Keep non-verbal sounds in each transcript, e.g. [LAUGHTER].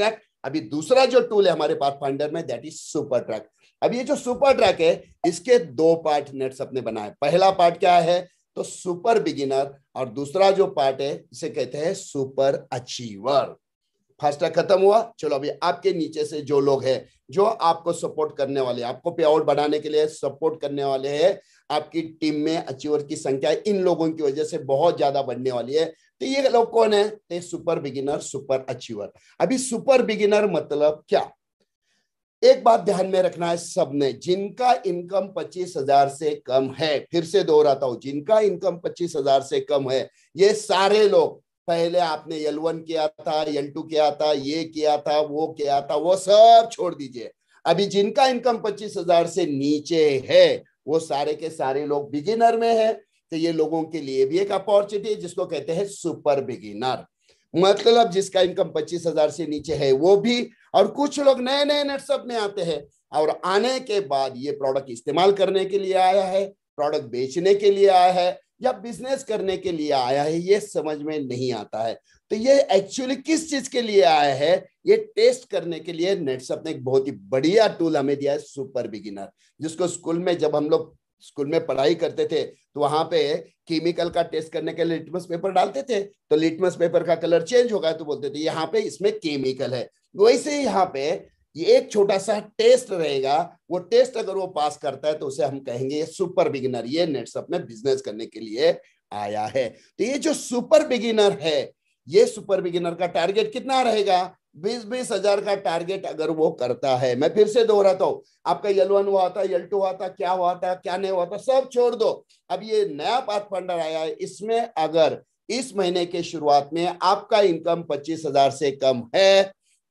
track अभी दूसरा जो टूल है हमारे पास फाइंडर में दैट इज सुपर ट्रैक अब ये जो सुपर ट्रैक है इसके दो पार्ट नेट अपने बनाए पहला पार्ट क्या है तो सुपर बिगिनर और दूसरा जो पार्ट है इसे कहते हैं सुपर अचीवर फर्स्ट ट्रैक खत्म हुआ चलो अभी आपके नीचे से जो लोग हैं जो आपको सपोर्ट करने वाले आपको पे आउट बढ़ाने के लिए सपोर्ट करने वाले हैं आपकी टीम में अचीवर की संख्या इन लोगों की वजह से बहुत ज्यादा बढ़ने वाली है तो ये लोग कौन है ते सुपर बिगिनर सुपर अचीवर अभी सुपर बिगिनर मतलब क्या एक बात ध्यान में रखना है सबने जिनका इनकम पच्चीस हजार से कम है फिर से दोहराता हूं जिनका इनकम पच्चीस हजार से कम है ये सारे लोग पहले आपने यल वन किया था यल टू किया था ये किया था वो किया था वो सब छोड़ दीजिए अभी जिनका इनकम पच्चीस हजार से नीचे है वो सारे के सारे लोग बिगिनर में है तो ये लोगों के लिए भी एक अपॉर्चुनिटी है जिसको कहते हैं सुपर बिगिनर मतलब जिसका इनकम पच्चीस हजार से नीचे है वो भी और कुछ लोग नए नए नेटसअप में आते हैं और आने के बाद ये प्रोडक्ट इस्तेमाल करने के लिए आया है प्रोडक्ट बेचने के लिए आया है या बिजनेस करने के लिए आया है ये समझ में नहीं आता है तो ये एक्चुअली किस चीज के लिए आया है ये टेस्ट करने के लिए नेटसअप ने एक बहुत ही बढ़िया टूल हमें दिया है सुपर बिगिनर जिसको स्कूल में जब हम लोग स्कूल में पढ़ाई करते थे तो वहां पे केमिकल का टेस्ट करने के लिए लिटमस पेपर डालते थे तो लिटमस पेपर का कलर चेंज होगा तो बोलते थे यहाँ पे इसमें केमिकल है वैसे यहाँ पे ये एक छोटा सा टेस्ट रहेगा वो टेस्ट अगर वो पास करता है तो उसे हम कहेंगे सुपर बिगिनर ये नेटसअप में बिजनेस करने के लिए आया है तो ये जो सुपर बिगिनर है ये सुपर बिगिनर का टारगेट कितना रहेगा बीस बीस हजार का टारगेट अगर वो करता है मैं फिर से दोहराता हूँ आपका यल वन हुआ था यल टू हुआ था क्या हुआ था क्या नहीं हुआ था सब छोड़ दो अब ये नया पाथ फंडर आया है इसमें अगर इस महीने के शुरुआत में आपका इनकम पच्चीस हजार से कम है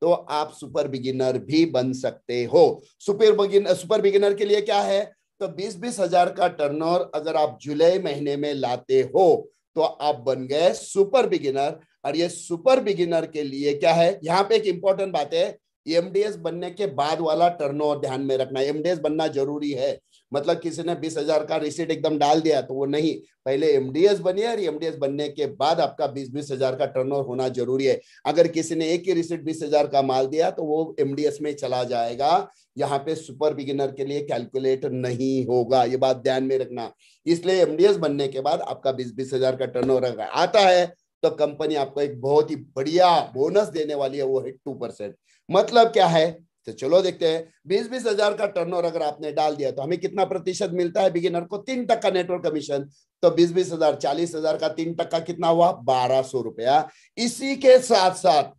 तो आप सुपर बिगिनर भी बन सकते हो सुपर बिगिनर सुपर बिगिनर के लिए क्या है तो बीस बीस हजार का टर्नओवर अगर आप जुलाई महीने में लाते हो तो आप बन गए सुपर बिगिनर और ये सुपर बिगिनर के लिए क्या है यहाँ पे एक इंपॉर्टेंट बात है एमडीएस बनने के बाद वाला टर्नओवर ध्यान में रखना एमडीएस बनना जरूरी है मतलब किसी ने बीस हजार का रिसीट एकदम डाल दिया तो वो नहीं पहले एमडीएस बनिए और एमडीएस बनने के बाद आपका बीस बीस हजार का टर्न होना जरूरी है अगर किसी ने एक ही रिसीट बीस हजार का माल दिया तो वो एमडीएस में चला जाएगा यहाँ पे सुपर बिगिनर के लिए कैलकुलेट नहीं होगा ये बात ध्यान में रखना इसलिए एमडीएस बनने के बाद आपका बीस बीस हजार का टर्न आता है तो कंपनी आपको एक बहुत ही बढ़िया बोनस देने वाली है वो है टू परसेंट मतलब क्या है तो चलो देखते हैं बीस बीस हजार का टर्नओवर अगर आपने डाल दिया तो हमें कितना प्रतिशत मिलता है बिगिनर को तीन टक्का नेटवर्क कमीशन तो बीस बीस हजार चालीस हजार का तीन टक्का कितना हुआ बारह सौ रुपया इसी के साथ साथ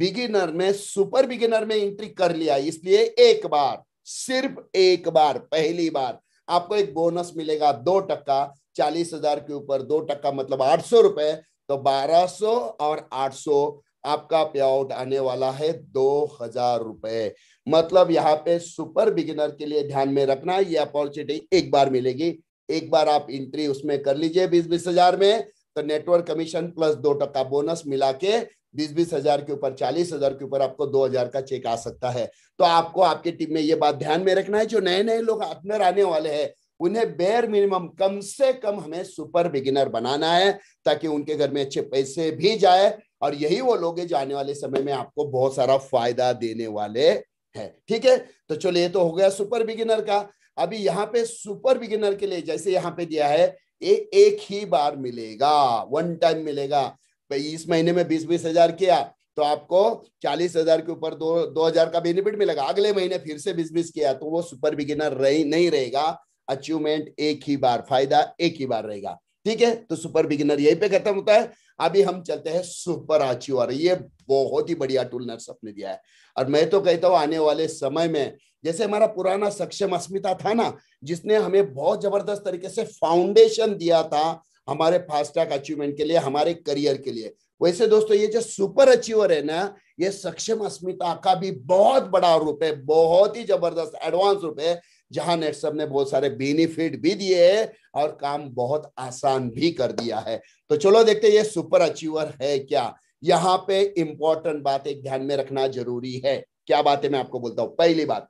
बिगिनर में सुपर बिगिनर में एंट्री कर लिया इसलिए एक बार सिर्फ एक बार पहली बार आपको एक बोनस मिलेगा दो टक्का चालीस हजार के ऊपर दो टक्का मतलब आठ सौ रुपए तो 1200 और 800 आपका पे आउट आने वाला है दो हजार रुपए मतलब यहाँ पे सुपर बिगिनर के लिए ध्यान में रखना ये अपॉर्चुनिटी एक बार मिलेगी एक बार आप एंट्री उसमें कर लीजिए बीस बीस हजार में तो नेटवर्क कमीशन प्लस दो टका बोनस मिला के बीस बीस हजार के ऊपर चालीस हजार के ऊपर आपको दो हजार का चेक आ सकता है तो आपको आपके टीम में ये बात ध्यान में रखना है जो नए नए लोग अपनर आने वाले हैं उन्हें बेयर मिनिमम कम से कम हमें सुपर बिगिनर बनाना है ताकि उनके घर में अच्छे पैसे भी जाए और यही वो लोग जो आने वाले समय में आपको बहुत सारा फायदा देने वाले हैं ठीक है तो चलो ये तो हो गया सुपर बिगिनर का अभी यहाँ पे सुपर बिगिनर के लिए जैसे यहाँ पे दिया है ये एक ही बार मिलेगा वन टाइम मिलेगा इस महीने में बीस बीस हजार किया तो आपको चालीस हजार के ऊपर दो दो हजार का बेनिफिट मिलेगा अगले महीने फिर से बीस बीस किया तो वो सुपर बिगिनर रही नहीं रहेगा अचीवमेंट एक ही बार फायदा एक ही बार रहेगा ठीक है तो सुपर बिगिनर यही पे खत्म होता है अभी हम चलते हैं सुपर अचीवर ये बहुत ही बढ़िया टूल नर्स अपने दिया है और मैं तो कहता हूँ आने वाले समय में जैसे हमारा पुराना सक्षम अस्मिता था ना जिसने हमें बहुत जबरदस्त तरीके से फाउंडेशन दिया था हमारे फास्टैग अचीवमेंट के लिए हमारे करियर के लिए वैसे दोस्तों ये जो सुपर अचीवर है ना ये सक्षम अस्मिता का भी बहुत बड़ा रूप है बहुत ही जबरदस्त एडवांस रूप है जहां नेट सब ने बहुत सारे बेनिफिट भी दिए है और काम बहुत आसान भी कर दिया है तो चलो देखते ये सुपर अचीवर है क्या यहाँ पे इंपॉर्टेंट बात एक ध्यान में रखना जरूरी है क्या बात है मैं आपको बोलता हूं पहली बात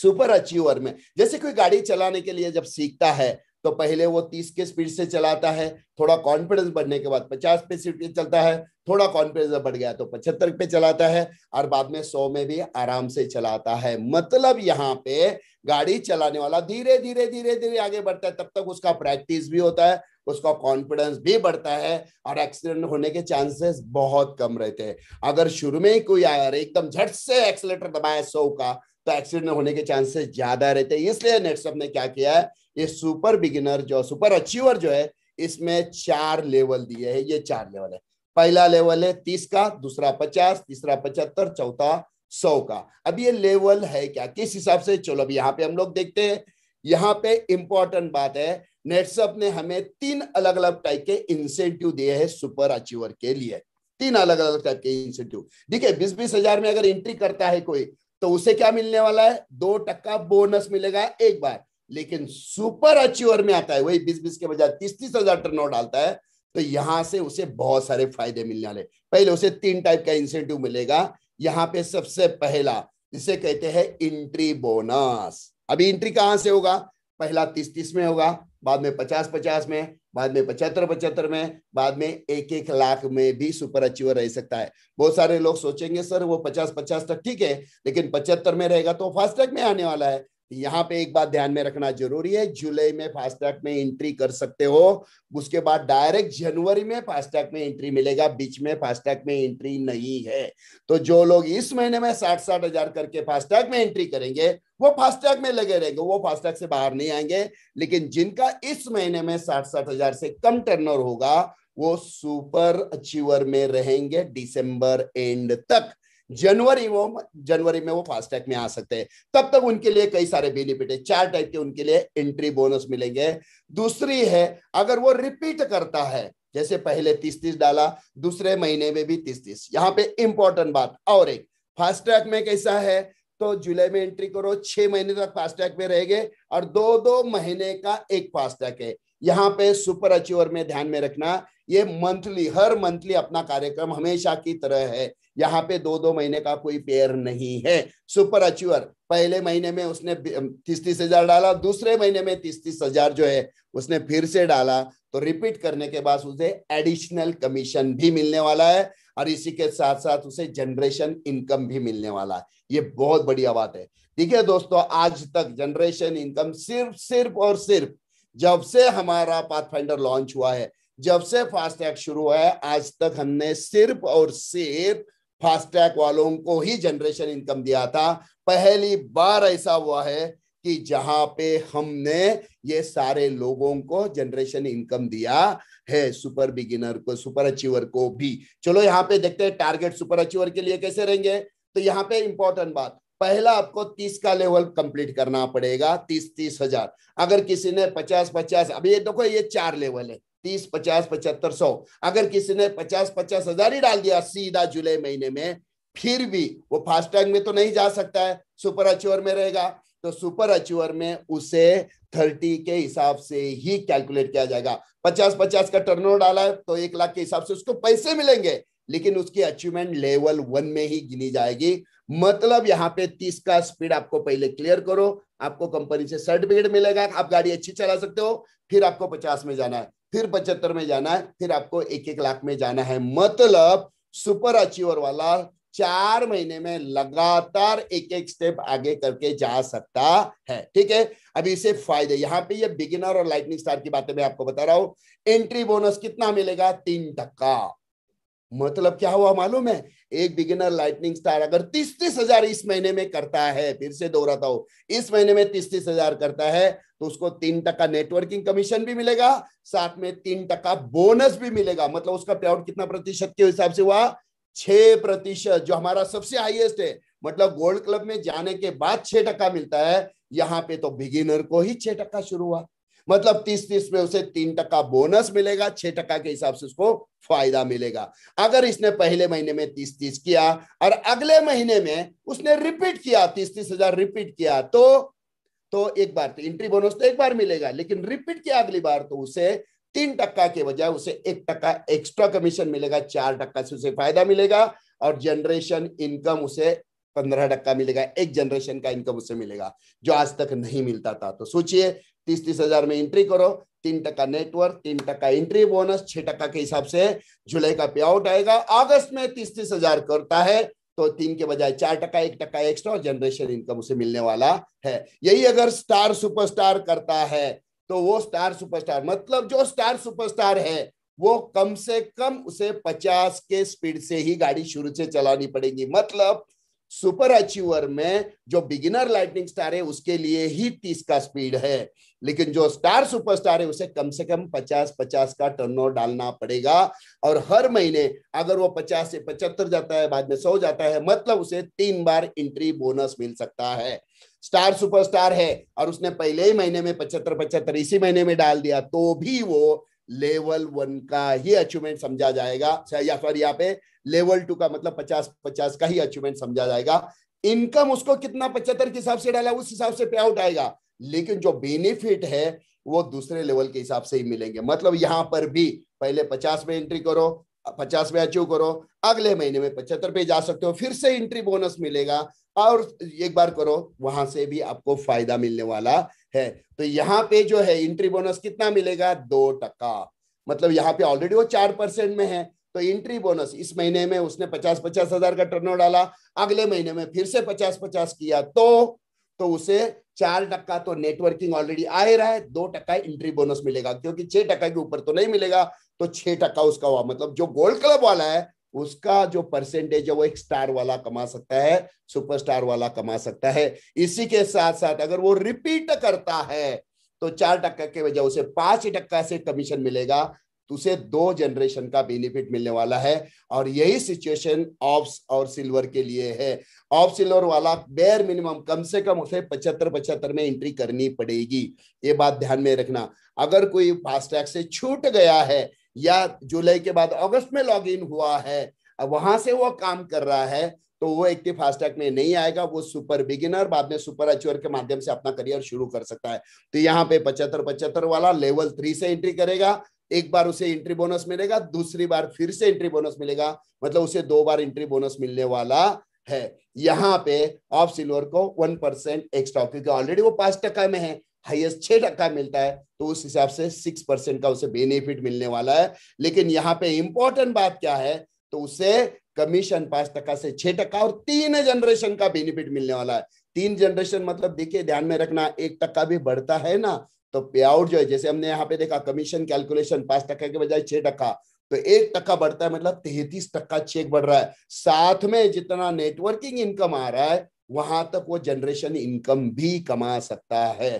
सुपर अचीवर में जैसे कोई गाड़ी चलाने के लिए जब सीखता है तो पहले वो तीस के स्पीड से चलाता है थोड़ा कॉन्फिडेंस बढ़ने के बाद पचास पे स्पीड चलता है थोड़ा कॉन्फिडेंस बढ़ गया तो पचहत्तर पे चलाता है और बाद में सौ में भी आराम से चलाता है मतलब यहाँ पे गाड़ी चलाने वाला धीरे धीरे धीरे धीरे आगे बढ़ता है तब तक उसका प्रैक्टिस भी होता है उसका कॉन्फिडेंस भी बढ़ता है और एक्सीडेंट होने के चांसेस बहुत कम रहते हैं अगर शुरू में ही कोई आया एकदम झट से एक्सीटर दबाया सौ का तो एक्सीडेंट होने के चांसेस ज्यादा रहते हैं इसलिए नेटसअप ने क्या किया है ये सुपर बिगिनर जो सुपर अचीवर जो है इसमें चार लेवल दिए है ये चार लेवल है पहला लेवल है तीस का दूसरा पचास तीसरा पचहत्तर चौथा सौ का अब ये लेवल है क्या किस हिसाब से चलो अब यहाँ पे हम लोग देखते हैं यहाँ पे इंपॉर्टेंट बात है नेटसअप ने हमें तीन अलग अलग टाइप के इंसेंटिव दिए हैं सुपर अचीवर के लिए तीन अलग अलग टाइप के इंसेंटिव देखिए बीस बीस हजार में अगर एंट्री करता है कोई तो उसे क्या मिलने वाला है दो टक्का बोनस मिलेगा एक बार लेकिन सुपर अचीवर में आता है वही बीस बीस के बजाय तीस तीस हजार टर्न डालता है तो यहां से उसे बहुत सारे फायदे मिलने वाले पहले उसे तीन टाइप का इंसेंटिव मिलेगा यहाँ पे सबसे पहला जिसे कहते हैं इंट्री बोनस अभी इंट्री कहां से होगा पहला तीस तीस में होगा बाद में पचास पचास में बाद में पचहत्तर पचहत्तर में बाद में एक एक लाख में भी सुपर अचीवर रह सकता है बहुत सारे लोग सोचेंगे सर वो पचास पचास तक ठीक है लेकिन पचहत्तर में रहेगा तो फास्ट में आने वाला है यहाँ पे एक बात ध्यान में रखना जरूरी है जुलाई में फास्टैग में एंट्री कर सकते हो उसके बाद डायरेक्ट जनवरी में फास्टैग में एंट्री मिलेगा बीच में फास्टैग में एंट्री नहीं है तो जो लोग इस महीने में साठ साठ हजार करके फास्टैग में एंट्री करेंगे वो फास्टैग में लगे रहेंगे वो फास्टैग से बाहर नहीं आएंगे लेकिन जिनका इस महीने में साठ साठ हजार से कम टर्न होगा वो सुपर अचीवर में रहेंगे दिसंबर एंड तक जनवरी वो जनवरी में वो फास्ट ट्रैक में आ सकते हैं तब तक उनके लिए कई सारे बेनिफिट है चार टाइप के उनके लिए एंट्री बोनस मिलेंगे दूसरी है अगर वो रिपीट करता है जैसे पहले तीस तीस डाला दूसरे महीने में भी तीस तीस यहाँ पे इंपॉर्टेंट बात और एक फास्ट ट्रैक में कैसा है तो जुलाई में एंट्री करो छह महीने तक फास्ट ट्रैक में रहेंगे और दो दो महीने का एक फास्ट ट्रैक है यहाँ पे सुपर अचीवर में ध्यान में रखना ये मंथली हर मंथली अपना कार्यक्रम हमेशा की तरह है यहाँ पे दो दो महीने का कोई पेयर नहीं है सुपर अचीवर पहले महीने में उसने तीस तीस हजार डाला दूसरे महीने में तीस तीस हजार जो है उसने फिर से डाला तो रिपीट करने के बाद उसे एडिशनल कमीशन भी मिलने वाला है और इसी के साथ साथ उसे जनरेशन इनकम भी मिलने वाला है ये बहुत बढ़िया बात है ठीक है दोस्तों आज तक जनरेशन इनकम सिर्फ सिर्फ और सिर्फ जब से हमारा पाथफाइंडर लॉन्च हुआ है जब से फास्टैग शुरू हुआ है आज तक हमने सिर्फ और सिर्फ फास्टैग वालों को ही जनरेशन इनकम दिया था पहली बार ऐसा हुआ है कि जहां पे हमने ये सारे लोगों को जनरेशन इनकम दिया है सुपर बिगिनर को सुपर अचीवर को भी चलो यहाँ पे देखते हैं टारगेट सुपर अचीवर के लिए कैसे रहेंगे तो यहाँ पे इंपॉर्टेंट बात पहला आपको तीस का लेवल कंप्लीट करना पड़ेगा तीस तीस हजार अगर किसी ने पचास पचास अभी ये देखो ये चार लेवल है तीस पचास पचहत्तर सौ अगर किसी ने पचास पचास हजार ही डाल दिया सीधा जुलाई महीने में फिर भी वो फास्टैग में तो नहीं जा सकता है सुपर अचीवर में रहेगा तो सुपर अचीवर में उसे थर्टी के हिसाब से ही कैलकुलेट किया जाएगा पचास पचास का टर्न डाला है तो एक लाख के हिसाब से उसको पैसे मिलेंगे लेकिन उसकी अचीवमेंट लेवल वन में ही गिनी जाएगी मतलब यहाँ पे तीस का स्पीड आपको पहले क्लियर करो आपको कंपनी से सर्टिफिकेट मिलेगा आप गाड़ी अच्छी चला सकते हो फिर आपको पचास में जाना है फिर पचहत्तर में जाना है फिर आपको एक एक लाख में जाना है मतलब सुपर अचीवर वाला चार महीने में लगातार एक एक स्टेप आगे करके जा सकता है ठीक है अभी इसे फायदे यहाँ पे ये बिगिनर और लाइटनिंग स्टार की बातें मैं आपको बता रहा हूं एंट्री बोनस कितना मिलेगा तीन टक्का मतलब क्या हुआ मालूम है एक बिगिनर लाइटनिंग स्टार अगर तीस तीस हजार इस महीने में करता है फिर से दोहराता हूं इस महीने में तीस तीस हजार करता है तो उसको तीन टका नेटवर्किंग कमीशन भी मिलेगा साथ में तीन टका बोनस भी मिलेगा मतलब उसका पे आउट कितना प्रतिशत के हिसाब से हुआ छह प्रतिशत जो हमारा सबसे हाईएस्ट है मतलब गोल्ड क्लब में जाने के बाद छह टका मिलता है यहाँ पे तो बिगिनर को ही छह टका शुरू हुआ मतलब तीस तीस में उसे तीन टका बोनस मिलेगा छह टका के हिसाब से उसको फायदा मिलेगा अगर इसने पहले महीने में तीस तीस किया और अगले महीने में उसने रिपीट किया तीस तीस हजार रिपीट किया तो तो एक बार तो एंट्री बोनस तो एक बार मिलेगा लेकिन रिपीट किया अगली बार तो उसे तीन टक्का के बजाय उसे एक टक्का एक्स्ट्रा कमीशन मिलेगा चार टक्का से उसे फायदा मिलेगा और जनरेशन इनकम उसे पंद्रह टक्का मिलेगा एक जनरेशन का इनकम उसे मिलेगा जो आज तक नहीं मिलता था तो सोचिए तीस तीस हजार में एंट्री करो तीन टक्का नेटवर्क तीन टक्का एंट्री बोनस छह टक्का के हिसाब से जुलाई का पे आउट आएगा अगस्त में तीस तीस हजार करता है तो तीन के बजाय चार टका एक टका एक्स्ट्रा और जनरेशन इनकम उसे मिलने वाला है यही अगर स्टार सुपरस्टार करता है तो वो स्टार सुपरस्टार मतलब जो स्टार सुपरस्टार है वो कम से कम उसे पचास के स्पीड से ही गाड़ी शुरू से चलानी पड़ेगी मतलब सुपर अचीवर में जो बिगिनर लाइटनिंग स्टार है उसके लिए ही तीस का स्पीड है लेकिन जो स्टार सुपरस्टार है उसे कम से कम पचास पचास का टर्न डालना पड़ेगा और हर महीने अगर वो पचास से पचहत्तर जाता है बाद में सौ जाता है मतलब उसे तीन बार एंट्री बोनस मिल सकता है स्टार सुपरस्टार है और उसने पहले ही महीने में पचहत्तर पचहत्तर इसी महीने में डाल दिया तो भी वो लेवल वन का ही अचीवमेंट समझा जाएगा या फिर यहाँ पे लेवल टू का मतलब पचास पचास का ही अचीवमेंट समझा जाएगा इनकम उसको कितना पचहत्तर के हिसाब से डाला उस हिसाब से पे आउट आएगा लेकिन जो बेनिफिट है वो दूसरे लेवल के हिसाब से ही मिलेंगे मतलब यहां पर भी पहले पचास में एंट्री करो पचास में अचीव करो अगले महीने में पचहत्तर पे जा सकते हो फिर से एंट्री बोनस मिलेगा और एक बार करो वहां से भी आपको फायदा मिलने वाला है तो यहाँ पे जो है एंट्री बोनस कितना मिलेगा दो टका मतलब यहाँ पे ऑलरेडी वो चार परसेंट में है तो एंट्री बोनस इस महीने में उसने पचास पचास हजार का टर्नओवर डाला अगले महीने में फिर से पचास पचास किया तो तो उसे चार टक्का तो नेटवर्किंग ऑलरेडी आ ही रहा है दो टक्का एंट्री बोनस मिलेगा क्योंकि छह टक्का के ऊपर तो नहीं मिलेगा तो छह टक्का उसका हुआ मतलब जो गोल्ड क्लब वाला है उसका जो परसेंटेज है वो एक स्टार वाला कमा सकता है सुपरस्टार वाला कमा सकता है इसी के साथ साथ अगर वो रिपीट करता है तो चार टक्का के बजाय उसे पांच टक्का से कमीशन मिलेगा तो उसे दो जनरेशन का बेनिफिट मिलने वाला है और यही सिचुएशन ऑफ और सिल्वर के लिए है ऑफ सिल्वर वाला बेयर मिनिमम कम से कम उसे पचहत्तर पचहत्तर में एंट्री करनी पड़ेगी ये बात ध्यान में रखना अगर कोई फास्टैग से छूट गया है या जुलाई के बाद अगस्त में लॉग इन हुआ है वहां से वो काम कर रहा है तो वो एक्टिव फास्टैग में नहीं आएगा वो सुपर बिगिनर बाद में सुपर अचीवर के माध्यम से अपना करियर शुरू कर सकता है तो यहाँ पे पचहत्तर पचहत्तर वाला लेवल थ्री से एंट्री करेगा एक बार उसे एंट्री बोनस मिलेगा दूसरी बार फिर से एंट्री बोनस मिलेगा मतलब उसे दो बार एंट्री बोनस मिलने वाला है यहाँ पे ऑफ सिल्वर को वन परसेंट एक्स्ट्रा क्योंकि ऑलरेडी वो पांच टका में है हाईएस्ट छह टक्का मिलता है तो उस हिसाब से सिक्स परसेंट का उसे बेनिफिट मिलने वाला है लेकिन यहाँ पे इंपॉर्टेंट बात क्या है तो उसे कमीशन पांच टका से छह टका और तीन जनरेशन का बेनिफिट मिलने वाला है तीन जनरेशन मतलब देखिए ध्यान में रखना एक टक्का भी बढ़ता है ना तो पे आउट जो है जैसे हमने यहाँ पे देखा कमीशन कैलकुलेशन पांच टका के बजाय छह टका तो एक टक्का बढ़ता है मतलब तैतीस टक्का चेक बढ़ रहा है साथ में जितना नेटवर्किंग इनकम आ रहा है वहां तक वो जनरेशन इनकम भी कमा सकता है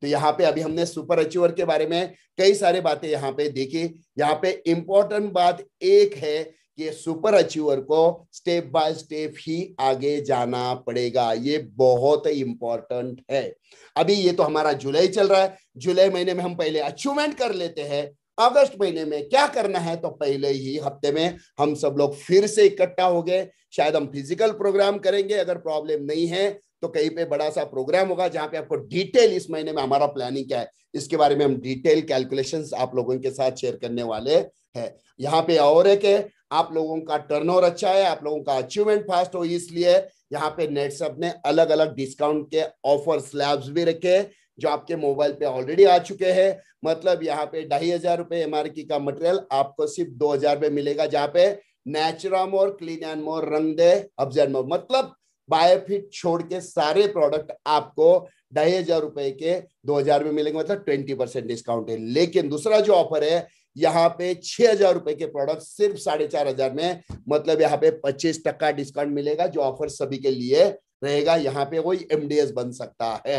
तो यहाँ पे अभी हमने सुपर अचीवर के बारे में कई सारे बातें यहाँ पे देखी यहाँ पे इंपॉर्टेंट बात एक है कि सुपर अचीवर को स्टेप बाय स्टेप ही आगे जाना पड़ेगा ये बहुत इंपॉर्टेंट है अभी ये तो हमारा जुलाई चल रहा है जुलाई महीने में हम पहले अचीवमेंट कर लेते हैं अगस्त महीने में क्या करना है तो पहले ही हफ्ते में हम सब लोग फिर से इकट्ठा हो गए शायद हम फिजिकल प्रोग्राम करेंगे अगर प्रॉब्लम नहीं है तो कहीं पे बड़ा सा प्रोग्राम होगा जहां पे आपको डिटेल इस महीने में हमारा प्लानिंग क्या है इसके बारे में हम डिटेल कैलकुलेशंस आप लोगों के साथ शेयर करने वाले हैं यहाँ पे और एक है आप लोगों का टर्नओवर अच्छा है आप लोगों का अचीवमेंट फास्ट हो इसलिए यहाँ पे नेटसअप ने अलग अलग डिस्काउंट के ऑफर स्लैब्स भी रखे जो आपके मोबाइल पे ऑलरेडी आ चुके हैं मतलब यहाँ पे ढाई हजार रुपए एम का मटेरियल आपको सिर्फ दो हजार रुपए मिलेगा जहाँ पे Natura more clean and more रंग दे अब्जर्व मोर मतलब बायोफिट छोड़ के सारे प्रोडक्ट आपको ढाई हजार रुपए के दो हजार में मिलेंगे मतलब ट्वेंटी परसेंट डिस्काउंट है लेकिन दूसरा जो ऑफर है यहाँ पे छह हजार रुपए के प्रोडक्ट सिर्फ साढ़े चार हजार में मतलब यहाँ पे पच्चीस टक्का डिस्काउंट मिलेगा जो ऑफर सभी के लिए रहेगा यहाँ पे वही एमडीएस बन सकता है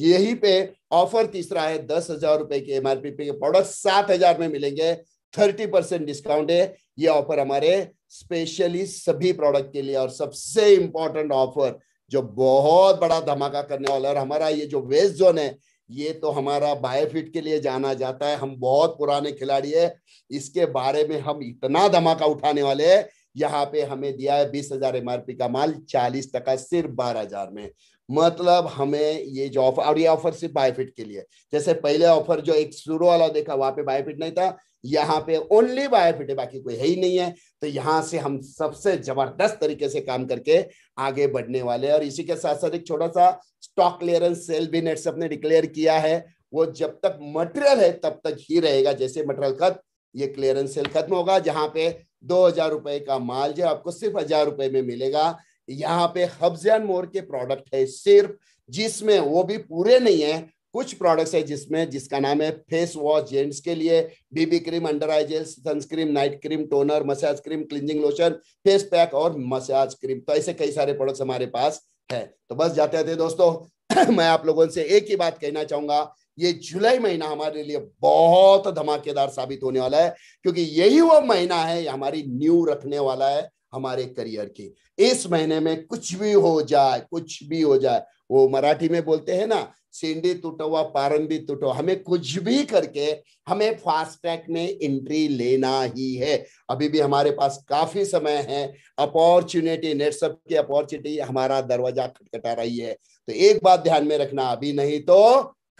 यही पे ऑफर तीसरा है दस हजार रुपए के एमआरपी पे के प्रोडक्ट सात हजार में मिलेंगे थर्टी परसेंट डिस्काउंट है ये ऑफर हमारे स्पेशली सभी प्रोडक्ट के लिए और सबसे इंपॉर्टेंट ऑफर जो बहुत बड़ा धमाका करने वाला और हमारा ये जो वेस्ट जोन है ये तो हमारा बायोफिट के लिए जाना जाता है हम बहुत पुराने खिलाड़ी है इसके बारे में हम इतना धमाका उठाने वाले हैं यहाँ पे हमें दिया है बीस हजार एम का माल चालीस टका सिर्फ बारह हजार में मतलब हमें ये जो ऑफर और ये ऑफर सिर्फ बायफिट के लिए जैसे पहले ऑफर जो एक शुरू वाला देखा वहां पे बायफिट नहीं था यहाँ पे ओनली बायोफिट है बाकी कोई है ही नहीं है तो यहाँ से हम सबसे जबरदस्त तरीके से काम करके आगे बढ़ने वाले हैं और इसी के साथ साथ एक छोटा सा स्टॉक क्लियरेंस सेल भी नेटसअप ने डिक्लेयर किया है वो जब तक मटेरियल है तब तक ही रहेगा जैसे मटेरियल खत ये क्लियरेंस सेल खत्म होगा जहाँ पे दो हजार रुपए का माल जो आपको सिर्फ हजार रुपए में मिलेगा यहाँ पे हब्स एंड मोर के प्रोडक्ट है सिर्फ जिसमें वो भी पूरे नहीं है कुछ प्रोडक्ट्स है जिसमें जिसका नाम है फेस वॉश जेंट्स के लिए BB cream under eye gel sunscreen night cream toner massage cream cleansing lotion face pack और मसाज क्रीम तो ऐसे कई सारे प्रोडक्ट्स हमारे पास है तो बस जाते थे दोस्तों [CLEARS THROAT] मैं आप लोगों से एक ही बात कहना चाहूंगा ये जुलाई महीना हमारे लिए बहुत धमाकेदार साबित होने वाला है क्योंकि यही वो महीना है हमारी न्यू रखने वाला है हमारे करियर की इस महीने में कुछ भी हो जाए कुछ भी हो जाए वो मराठी में बोलते हैं ना सिंडी टूटो व पारंबी टूटो हमें कुछ भी करके हमें फास्ट ट्रैक में एंट्री लेना ही है अभी भी हमारे पास काफी समय है अपॉर्चुनिटी नेटसअप की अपॉर्चुनिटी हमारा दरवाजा खटखटा रही है तो एक बात ध्यान में रखना अभी नहीं तो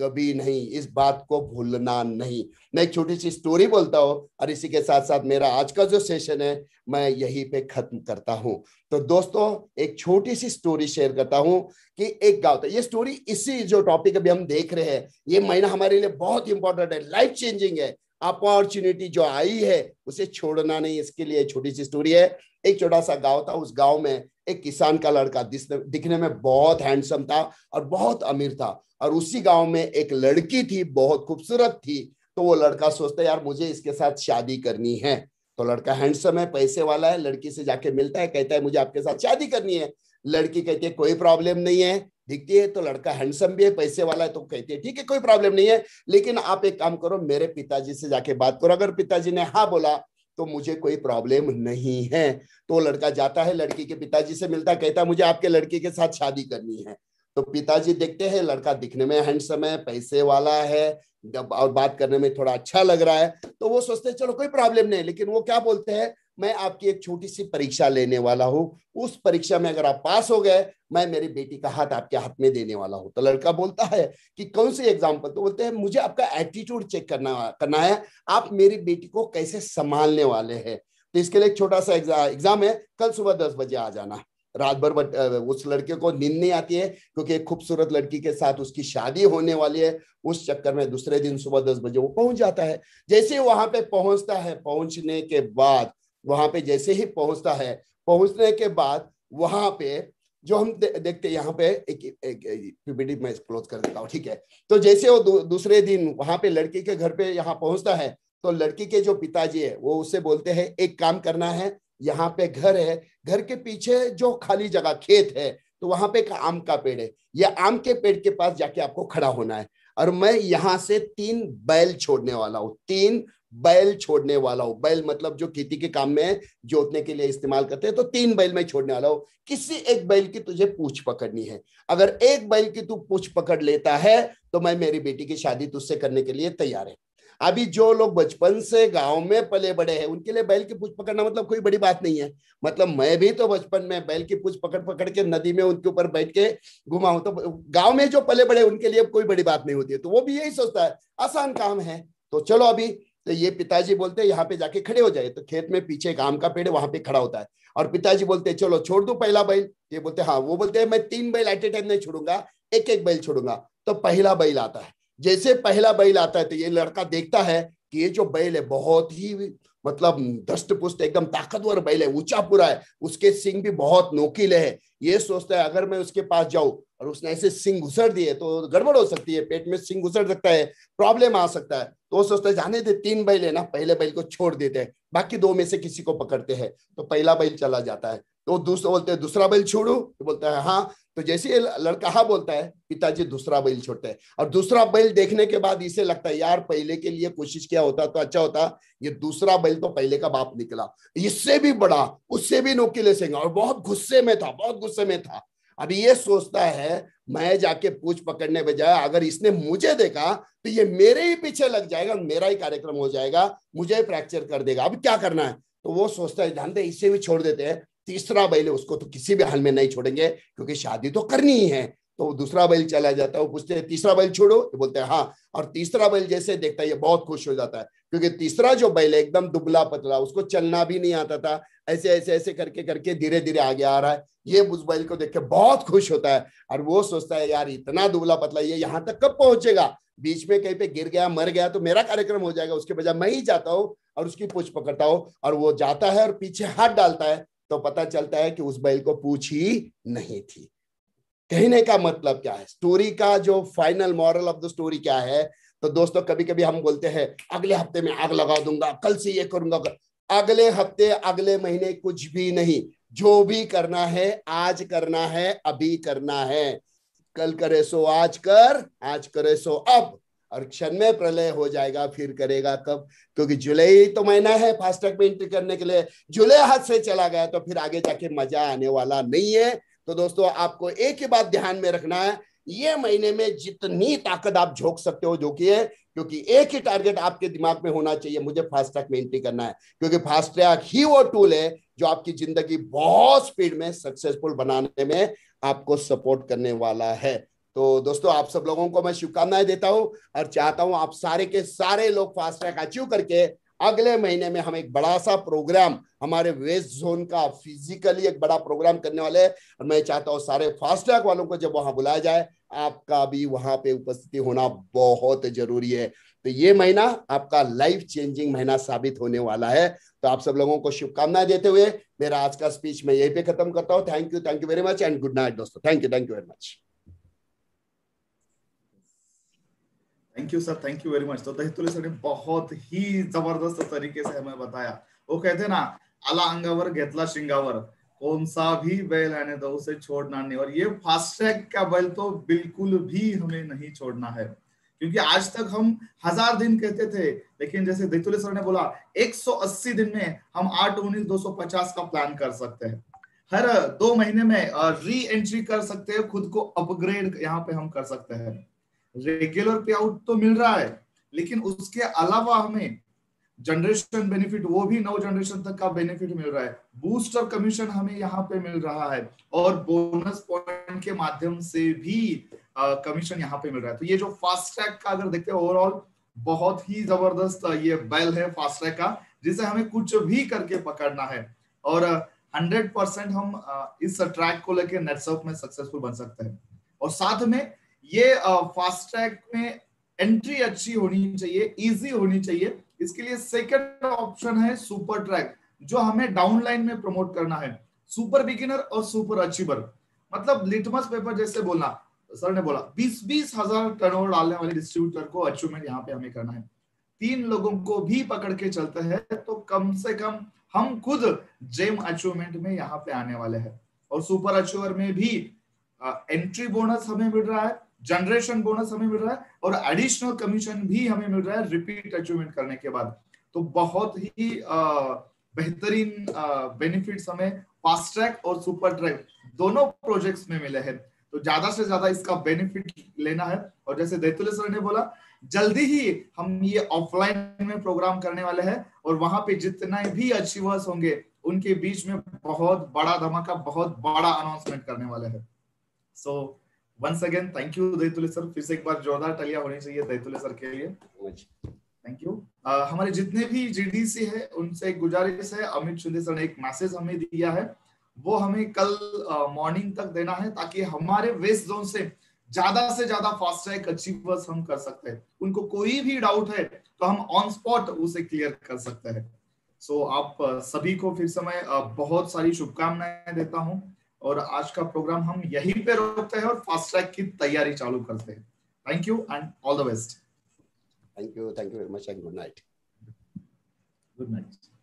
कभी नहीं इस बात को भूलना नहीं मैं एक छोटी सी स्टोरी बोलता हूँ और इसी के साथ साथ मेरा आज का जो सेशन है मैं यहीं पे खत्म करता हूँ तो दोस्तों एक छोटी सी स्टोरी शेयर करता हूँ कि एक गांव था ये स्टोरी इसी जो टॉपिक अभी हम देख रहे हैं ये महीना हमारे लिए बहुत इंपॉर्टेंट है लाइफ चेंजिंग है अपॉर्चुनिटी जो आई है उसे छोड़ना नहीं इसके लिए छोटी सी स्टोरी है एक छोटा सा गांव था उस गांव में एक किसान का लड़का दिखने में बहुत हैंडसम था और बहुत अमीर था और उसी गांव में एक लड़की थी बहुत खूबसूरत थी तो वो लड़का सोचता है यार मुझे इसके साथ शादी करनी है तो लड़का हैंडसम है पैसे वाला है लड़की से जाके मिलता है कहता है मुझे आपके साथ शादी करनी है लड़की कहती है कोई प्रॉब्लम नहीं है दिखती है तो लड़का हैंडसम भी है पैसे वाला है तो कहती है ठीक है कोई प्रॉब्लम नहीं है लेकिन आप एक काम करो मेरे पिताजी से जाके बात करो अगर पिताजी ने हाँ बोला तो मुझे कोई प्रॉब्लम नहीं है तो लड़का जाता है लड़की के पिताजी से मिलता कहता मुझे आपके लड़की के साथ शादी करनी है तो पिताजी देखते हैं लड़का दिखने में हैंडसम है पैसे वाला है और बात करने में थोड़ा अच्छा लग रहा है तो वो सोचते चलो कोई प्रॉब्लम नहीं लेकिन वो क्या बोलते हैं मैं आपकी एक छोटी सी परीक्षा लेने वाला हूँ उस परीक्षा में अगर आप पास हो गए मैं मेरी बेटी का हाथ आपके हाथ में देने वाला हूँ तो लड़का बोलता है कि कौन सी एग्जाम्पल तो बोलते हैं मुझे आपका एटीट्यूड चेक करना करना है आप मेरी बेटी को कैसे संभालने वाले हैं तो इसके लिए एक छोटा सा एग्जाम है कल सुबह दस बजे आ जाना रात भर उस लड़के को नींद नहीं आती है क्योंकि एक खूबसूरत लड़की के साथ उसकी शादी होने वाली है उस चक्कर में दूसरे दिन सुबह दस बजे वो पहुंच जाता है जैसे वहां पे पहुंचता है पहुंचने के बाद वहां पे जैसे ही पहुंचता है पहुंचने के बाद वहां पे जो हम दे, देखते यहाँ पे एक, एक, एक एक मैं क्लोज कर देता हूँ ठीक है तो जैसे वो दू, दूसरे दिन वहां पे लड़की के घर पे यहाँ पहुंचता है तो लड़की के जो पिताजी है वो उससे बोलते हैं एक काम करना है यहाँ पे घर है घर के पीछे जो खाली जगह खेत है तो वहां पे एक आम का पेड़ है या आम के पेड़ के पास जाके आपको खड़ा होना है और मैं यहाँ से तीन बैल छोड़ने वाला हूँ तीन बैल छोड़ने वाला हो बैल मतलब जो खेती के काम में जोतने के लिए इस्तेमाल करते हैं तो तीन बैल में छोड़ने वाला हो किसी एक बैल की तुझे पूछ पकड़नी है अगर एक बैल की तू पूछ पकड़ लेता है तो मैं मेरी बेटी की शादी तुझसे करने के लिए तैयार है अभी जो लोग बचपन से गांव में पले बड़े हैं उनके लिए बैल की पूछ पकड़ना मतलब कोई बड़ी बात नहीं है मतलब मैं भी तो बचपन में बैल की पूछ पकड़ पकड़ के नदी में उनके ऊपर बैठ के घुमा हूं तो गांव में जो पले बड़े उनके लिए कोई बड़ी बात नहीं होती है तो वो भी यही सोचता है आसान काम है तो चलो अभी तो ये पिताजी बोलते यहाँ पे जाके खड़े हो जाए तो खेत में पीछे एक आम का पेड़ वहां पे खड़ा होता है और पिताजी बोलते चलो छोड़ दू पहला बैल ये बोलते हाँ वो बोलते हैं मैं तीन बैल एट ए टाइम नहीं छोड़ूंगा एक एक बैल छोड़ूंगा तो पहला बैल आता है जैसे पहला बैल आता है तो ये लड़का देखता है कि ये जो बैल है बहुत ही मतलब दष्ट पुष्ट एकदम ताकतवर बैल है ऊंचा पूरा है उसके सिंग भी बहुत नोकीले है ये सोचता है अगर मैं उसके पास जाऊं और उसने ऐसे सिंग घुसर दिए तो गड़बड़ हो सकती है पेट में सिंग घुसर सकता है प्रॉब्लम आ सकता है तो वो सोचता है जाने दे तीन बैल है ना पहले बैल को छोड़ देते हैं बाकी दो में से किसी को पकड़ते हैं तो पहला बैल चला जाता है तो दूसरा बोलते हैं दूसरा बैल छोड़ू तो बोलता है हाँ तो जैसे लड़का हाँ बोलता है पिताजी दूसरा बैल छोड़ते हैं और दूसरा बैल देखने के बाद इसे लगता है यार पहले के लिए कोशिश किया होता तो अच्छा होता ये दूसरा बैल तो पहले का बाप निकला इससे भी बड़ा उससे भी नोकिले सिंह और बहुत गुस्से में था बहुत गुस्से में था अभी ये सोचता है मैं जाके पूछ पकड़ने बजाय अगर इसने मुझे देखा तो ये मेरे ही पीछे लग जाएगा मेरा ही कार्यक्रम हो जाएगा मुझे ही फ्रैक्चर कर देगा अब क्या करना है तो वो सोचता है दे इसे भी छोड़ देते हैं तीसरा बैल उसको तो किसी भी हाल में नहीं छोड़ेंगे क्योंकि शादी तो करनी ही है तो दूसरा बैल चला जाता है वो पूछते हैं तीसरा बैल छोड़ो तो बोलते हैं हाँ और तीसरा बैल जैसे देखता है ये बहुत खुश हो जाता है क्योंकि तीसरा जो बैल है एकदम दुबला पतला उसको चलना भी नहीं आता था ऐसे ऐसे ऐसे करके करके धीरे धीरे आगे आ रहा है ये उस बैल को देख के बहुत खुश होता है और वो सोचता है यार इतना दुबला पतला ये यहाँ तक कब पहुंचेगा बीच में कहीं पे गिर गया मर गया तो मेरा कार्यक्रम हो जाएगा उसके बजाय मैं ही जाता हूँ और उसकी पूछ पकड़ता हूँ और वो जाता है और पीछे हाथ डालता है तो पता चलता है कि उस बैल को पूछ ही नहीं थी कहने का मतलब क्या है स्टोरी का जो final moral of the story क्या है तो दोस्तों कभी कभी हम बोलते हैं अगले हफ्ते में आग लगा दूंगा कल से ये करूंगा अगले हफ्ते अगले महीने कुछ भी नहीं जो भी करना है आज करना है अभी करना है कल करे सो आज कर आज करे सो अब और क्षण में प्रलय हो जाएगा फिर करेगा कब क्योंकि जुलाई तो महीना है फास्टैग में एंट्री करने के लिए जुलाई हाथ से चला गया तो फिर आगे जाके मजा आने वाला नहीं है तो दोस्तों आपको एक ही बात ध्यान में रखना है ये महीने में जितनी ताकत आप झोंक सकते हो झोंकिए क्योंकि एक ही टारगेट आपके दिमाग में होना चाहिए मुझे फास्ट ट्रैक में एंट्री करना है क्योंकि फास्ट ट्रैक ही वो टूल है जो आपकी जिंदगी बहुत स्पीड में सक्सेसफुल बनाने में आपको सपोर्ट करने वाला है तो दोस्तों आप सब लोगों को मैं शुभकामनाएं देता हूं और चाहता हूं आप सारे के सारे लोग फास्ट ट्रैक अचीव करके अगले महीने में हम एक बड़ा सा प्रोग्राम हमारे वेस्ट जोन का फिजिकली एक बड़ा प्रोग्राम करने वाले हैं और मैं चाहता हूँ सारे फास्टैग वालों को जब वहां बुलाया जाए आपका भी वहां पे उपस्थिति होना बहुत जरूरी है तो ये महीना आपका लाइफ चेंजिंग महीना साबित होने वाला है तो आप सब लोगों को शुभकामनाएं देते हुए मेरा आज का स्पीच मैं यहीं पे खत्म करता हूँ thank you thank you very much and good night दोस्तों thank you thank you very much thank you sir thank you very much तो दही तुले सर ने बहुत ही जबरदस्त तरीके से हमें बताया वो कहते ना आला अंगावर घेतला शिंगावर कौन सा भी बैल आने दो उसे छोड़ना नहीं और ये फास्ट्रैक का बैल तो बिल्कुल भी हमें नहीं छोड़ना है क्योंकि आज तक हम हजार दिन कहते थे लेकिन जैसे दैतुल सर ने बोला 180 दिन में हम आठ उन्नीस दो सौ पचास का प्लान कर सकते हैं हर दो महीने में री एंट्री कर सकते हैं खुद को अपग्रेड यहाँ पे हम कर सकते हैं रेगुलर पे आउट तो मिल रहा है लेकिन उसके अलावा हमें जनरेशन बेनिफिट वो भी नौ जनरेशन तक का बेनिफिट मिल रहा है बूस्टर कमीशन हमें यहाँ पे मिल रहा है और बोनस पॉइंट के माध्यम से भी कमीशन यहाँ पे मिल रहा है तो ये जो फास्ट ट्रैक का अगर देखते हैं ओवरऑल बहुत ही जबरदस्त ये बैल है फास्ट ट्रैक का जिसे हमें कुछ भी करके पकड़ना है और हंड्रेड परसेंट हम इस ट्रैक को लेकर नेटसर्फ में सक्सेसफुल बन सकते हैं और साथ में ये फास्ट ट्रैक में एंट्री अच्छी होनी चाहिए इजी होनी चाहिए इसके लिए सेकंड ऑप्शन है सुपर ट्रैक जो हमें डाउनलाइन में प्रमोट करना है सुपर बिगिनर और सुपर अचीवर मतलब लिटमस पेपर जैसे बोलना सर ने बोला बीस बीस हजार करोड़ डालने वाले डिस्ट्रीब्यूटर को अचीवमेंट यहाँ पे हमें करना है तीन लोगों को भी पकड़ के चलते हैं तो कम से कम हम खुद जेम अचीवमेंट में यहाँ पे आने वाले हैं और सुपर अचीवर में भी एंट्री बोनस हमें मिल रहा है जनरेशन बोनस हमें मिल रहा है और एडिशनल कमीशन भी हमें मिल रहा है रिपीट अचीवमेंट करने के बाद तो बहुत ही बेहतरीन बेनिफिट्स हमें फास्ट ट्रैक और सुपर ट्रैक दोनों प्रोजेक्ट्स में मिले हैं तो ज्यादा से ज्यादा इसका बेनिफिट लेना है और जैसे दैतुल्य सर ने बोला जल्दी ही हम ये ऑफलाइन में प्रोग्राम करने वाले हैं और वहां पे जितने भी अचीवर्स होंगे उनके बीच में बहुत बड़ा धमाका बहुत बड़ा अनाउंसमेंट करने वाले हैं so so, once again thank you दैतुले सर फिर से एक बार जोरदार टलिया होनी चाहिए दैतुले सर के लिए थैंक यू uh, हमारे जितने भी जीडीसी है उनसे एक गुजारिश है अमित शिंदे सर ने एक मैसेज हमें दिया है वो हमें कल मॉर्निंग uh, तक देना है ताकि हमारे वेस्ट जोन से ज्यादा से ज्यादा फास्ट ट्रैक अचीवर्स हम कर सकते हैं उनको कोई भी डाउट है तो हम ऑन स्पॉट उसे क्लियर कर सकते हैं सो so, आप सभी को फिर समय बहुत सारी शुभकामनाएं देता हूं और आज का प्रोग्राम हम यहीं पे रोकते हैं और फास्ट ट्रैक की तैयारी चालू करते हैं thank you and all the best thank you thank you very much and good night good night